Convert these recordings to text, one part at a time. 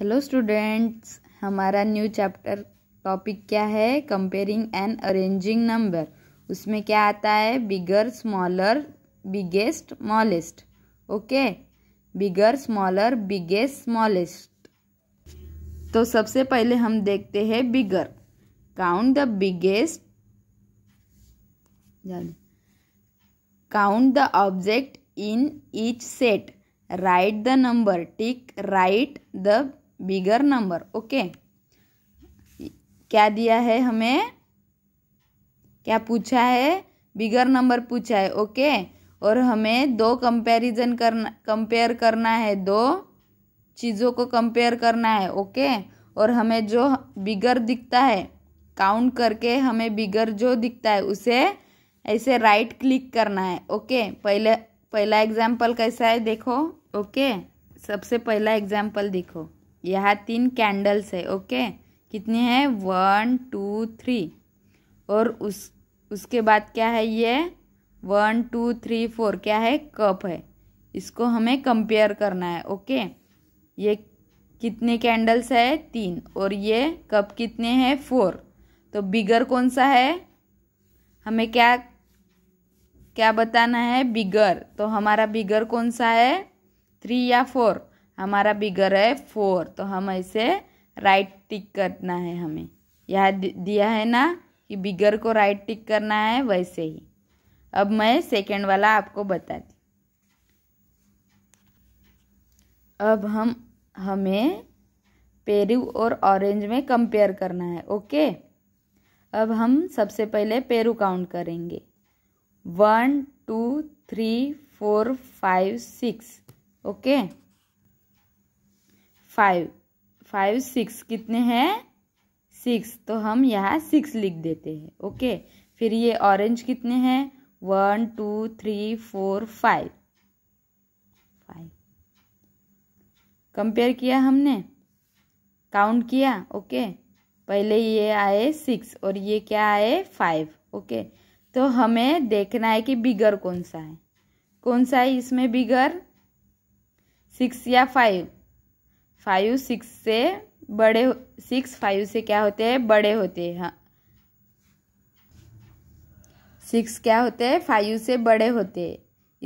hello students हमारा new chapter topic क्या है कंपेयरिंग एंड अरेंजिंग नंबर उसमें क्या आता है bigger smaller biggest smallest okay bigger smaller biggest smallest तो सबसे पहले हम देखते हैं bigger count the biggest count the object in each set right the number tick right the bigger number okay क्या दिया है हमें क्या पूछा है बिगर नंबर पूछा है ओके और हमें दो कंपैरिजन करना कंपेयर करना है दो चीज़ों को कंपेयर करना है ओके और हमें जो बिगर दिखता है काउंट करके हमें बिगर जो दिखता है उसे ऐसे राइट क्लिक करना है ओके पहले पहला एग्जाम्पल कैसा है देखो ओके सबसे पहला एग्जांपल देखो यहाँ तीन कैंडल्स है ओके कितने हैं वन टू थ्री और उस उसके बाद क्या है ये वन टू थ्री फोर क्या है कप है इसको हमें कंपेयर करना है ओके ये कितने कैंडल्स है तीन और ये कप कितने हैं फोर तो बिगर कौन सा है हमें क्या क्या बताना है बिगर तो हमारा बिगर कौन सा है थ्री या फोर हमारा बिगर है फोर तो हम ऐसे राइट टिक करना है हमें यह दिया है ना कि बिगर को राइट टिक करना है वैसे ही अब मैं सेकेंड वाला आपको बताती अब हम हमें पेरू और ऑरेंज में कंपेयर करना है ओके अब हम सबसे पहले पेरू काउंट करेंगे one two three four five six okay five five six कितने हैं सिक्स तो हम यहाँ सिक्स लिख देते हैं ओके फिर ये ऑरेंज कितने हैं one two three four five five compare किया हमने काउंट किया ओके पहले ये आए सिक्स और ये क्या आए फाइव ओके तो हमें देखना है कि बिगर कौन सा है कौन सा है इसमें बिगर सिक्स या फाइव फाइव सिक्स से बड़े सिक्स फाइव से क्या होते हैं बड़े होते हैं हाँ सिक्स क्या होते हैं फाइव से बड़े होते हैं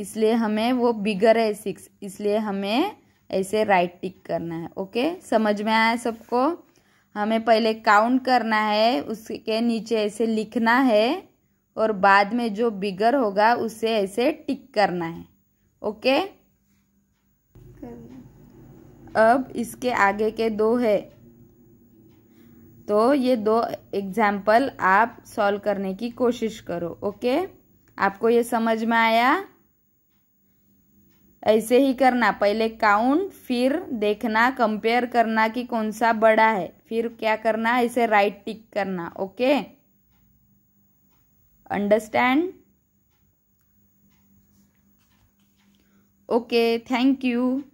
इसलिए हमें वो बिगर है सिक्स इसलिए हमें ऐसे राइट टिक करना है ओके समझ में आया सबको हमें पहले काउंट करना है उसके नीचे ऐसे लिखना है और बाद में जो बिगर होगा उसे ऐसे टिक करना है ओके अब इसके आगे के दो है तो ये दो एग्जाम्पल आप सॉल्व करने की कोशिश करो ओके आपको ये समझ में आया ऐसे ही करना पहले काउंट फिर देखना कंपेयर करना कि कौन सा बड़ा है फिर क्या करना इसे राइट टिक करना okay understand okay thank you